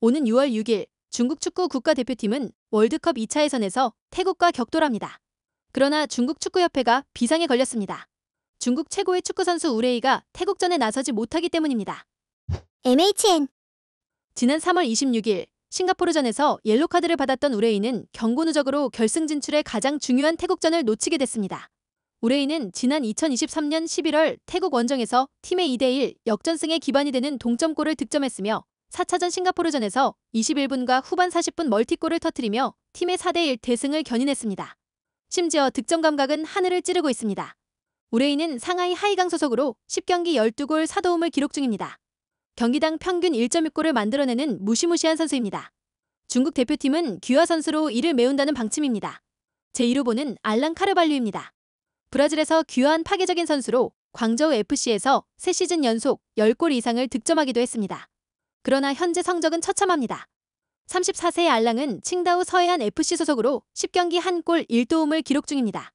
오는 6월 6일 중국 축구 국가대표팀은 월드컵 2차 예선에서 태국과 격돌합니다. 그러나 중국 축구협회가 비상에 걸렸습니다. 중국 최고의 축구선수 우레이가 태국전에 나서지 못하기 때문입니다. MHN 지난 3월 26일 싱가포르전에서 옐로카드를 받았던 우레이는 경고 누적으로 결승 진출에 가장 중요한 태국전을 놓치게 됐습니다. 우레이는 지난 2023년 11월 태국 원정에서 팀의 2대1 역전승에 기반이 되는 동점골을 득점했으며 4차전 싱가포르전에서 21분과 후반 40분 멀티골을 터뜨리며 팀의 4대1 대승을 견인했습니다. 심지어 득점 감각은 하늘을 찌르고 있습니다. 우레이는 상하이 하이강 소속으로 10경기 12골 4도움을 기록 중입니다. 경기당 평균 1.6골을 만들어내는 무시무시한 선수입니다. 중국 대표팀은 귀화 선수로 이를 메운다는 방침입니다. 제1로 보는 알랑 카르발류입니다. 브라질에서 귀화한 파괴적인 선수로 광저우 FC에서 3시즌 연속 10골 이상을 득점하기도 했습니다. 그러나 현재 성적은 처참합니다. 34세의 알랑은 칭다오 서해안 FC 소속으로 10경기 한골 1도움을 기록 중입니다.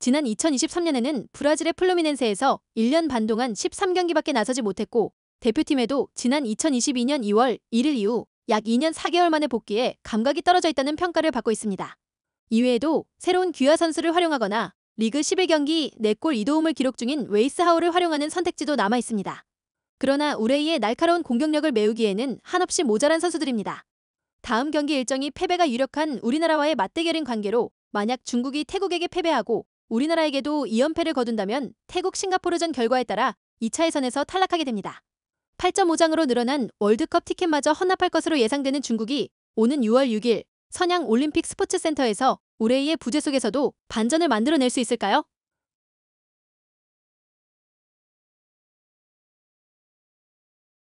지난 2023년에는 브라질의 플루미넨세에서 1년 반 동안 13경기밖에 나서지 못했고 대표팀에도 지난 2022년 2월 1일 이후 약 2년 4개월 만에 복귀해 감각이 떨어져 있다는 평가를 받고 있습니다. 이외에도 새로운 귀화 선수를 활용하거나 리그 11경기 0 4골 2도움을 기록 중인 웨이스 하우를 활용하는 선택지도 남아 있습니다. 그러나 우레이의 날카로운 공격력을 메우기에는 한없이 모자란 선수들입니다. 다음 경기 일정이 패배가 유력한 우리나라와의 맞대결인 관계로 만약 중국이 태국에게 패배하고 우리나라에게도 2연패를 거둔다면 태국 싱가포르전 결과에 따라 2차 예선에서 탈락하게 됩니다. 8.5장으로 늘어난 월드컵 티켓마저 헌납할 것으로 예상되는 중국이 오는 6월 6일 선양 올림픽 스포츠센터에서 우레이의 부재 속에서도 반전을 만들어낼 수 있을까요?